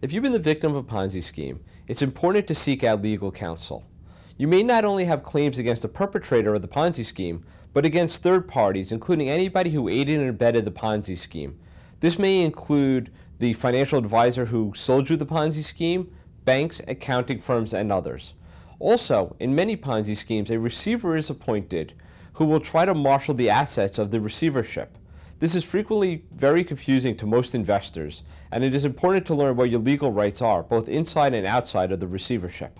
If you've been the victim of a Ponzi scheme, it's important to seek out legal counsel. You may not only have claims against the perpetrator of the Ponzi scheme, but against third parties, including anybody who aided and abetted the Ponzi scheme. This may include the financial advisor who sold you the Ponzi scheme, banks, accounting firms, and others. Also, in many Ponzi schemes, a receiver is appointed who will try to marshal the assets of the receivership. This is frequently very confusing to most investors, and it is important to learn what your legal rights are, both inside and outside of the receivership.